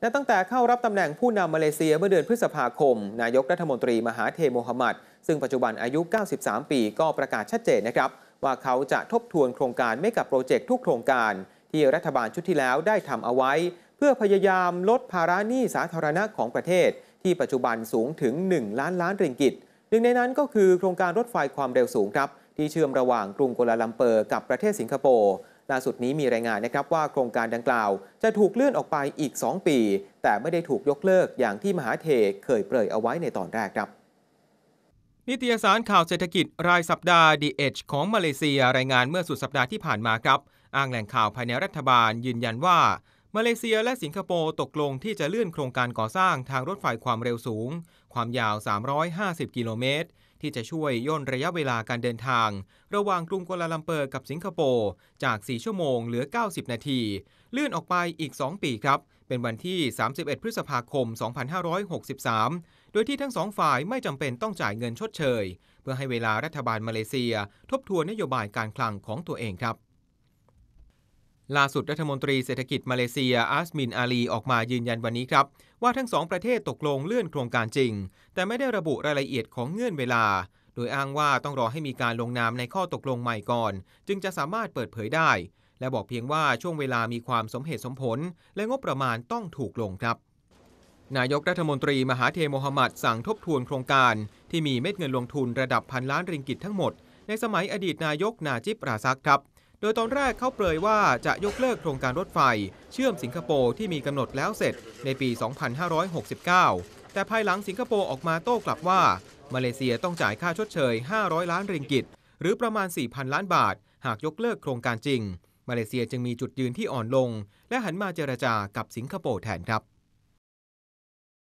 และตั้งแต่เข้ารับตำแหน่งผู้นำมาเลเซียเมื่อเดือนพฤษภาคม นายกรัฐมนตรีมหาเทมมฮัมมัด ซึ่งปัจจุบันอายุ 93 ปีก็ประกาศชัดเจนนะครับ ว่าเขาจะทบทวนโครงการไม่กับโปรเจกต์ทุกโครงการ ที่รัฐบาลชุดที่แล้วได้ทำเอาไว้ เพื่อพยายามลดภาระหนี้สาธารณะของประเทศ ที่ปัจจุบันสูงถึง 1 ล้านล้านริงกิตหนึ่งในนั้นก็คือโครงการรถไฟความเร็วสูงครับที่เชื่อมระหว่างกรุงกัวลาลัมเปอร์กับประเทศสิงคโปร์ล่าสุดนี้มีรายงานนะครับว่าโครงการดังกล่าวจะถูกเลื่อนออกไปอีก 2 ปี แต่ไม่ได้ถูกยกเลิกอย่างที่มหาเทเคยเปรยเอาไว้ในตอนแรกครับ นิตยสารข่าวเศรษฐกิจรายสัปดาห์ดีเอชของมาเลเซีย รายงานเมื่อสุดสัปดาห์ที่ผ่านมาครับ อ้างแหล่งข่าวภายในรัฐบาลยืนยันว่ามาเลเซียและสิงคโปร์ตกลงที่จะเลื่อนโครงการก่อสร้างทางรถไฟความเร็วสูง ความยาว 350 กิโลเมตร ที่จะช่วยย่นระยะเวลาการเดินทางระหว่างกรุงกัวลาลัมเปอร์กับสิงคโปร์จาก 4 ชั่วโมงเหลือ 90 นาที เลื่อนออกไปอีก 2 ปีครับ เป็นวันที่ 31 พฤษภาคม 2563 โดยที่ทั้งสองฝ่ายไม่จำเป็นต้องจ่ายเงินชดเชยเพื่อให้เวลารัฐบาลมาเลเซียทบทวนนโยบายการคลังของตัวเองครับล่าสุดรัฐมนตรีเศรษฐกิจมาเลเซียอาสมินอาลี ออกมายืนยันวันนี้ครับ ว่าทั้งสองประเทศตกลงเลื่อนโครงการจริง แต่ไม่ได้ระบุรายละเอียดของเงื่อนเวลา โดยอ้างว่าต้องรอให้มีการลงนามในข้อตกลงใหม่ก่อน จึงจะสามารถเปิดเผยได้ และบอกเพียงว่าช่วงเวลามีความสมเหตุสมผล และงบประมาณต้องถูกลงครับ นายกรัฐมนตรีมหาเทโมฮัมหมัดสั่งทบทวนโครงการ ที่มีเม็ดเงินลงทุนระดับพันล้านริงกิตทั้งหมด ในสมัยอดีตนายกนาจิปราซักครับโดยตอนแรกเขาเปรยว่าจะยกเลิกโครงการรถไฟ เชื่อมสิงคโปร์ที่มีกำหนดแล้วเสร็จในปี 2569 แต่ภายหลังสิงคโปร์ออกมาโต้กลับว่ามาเลเซียต้องจ่ายค่าชดเชย 500 ล้าน ริงกิตหรือประมาณ 4,000 ล้านบาท หากยกเลิกโครงการจริงมาเลเซียจึงมีจุดยืนที่อ่อนลงและหันมาเจรจากับสิงคโปร์แทนครับ